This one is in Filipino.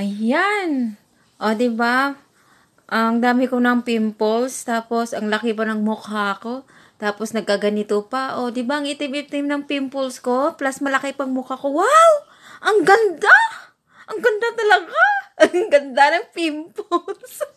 Ayan. O, di ba? Ang dami ko ng pimples, tapos ang laki pa ng mukha ko, tapos nagkaganito pa. O, di ba ang itim-itim ng pimples ko, plus malaki pang mukha ko. Wow! Ang ganda! Ang ganda talaga! Ang ganda ng pimples!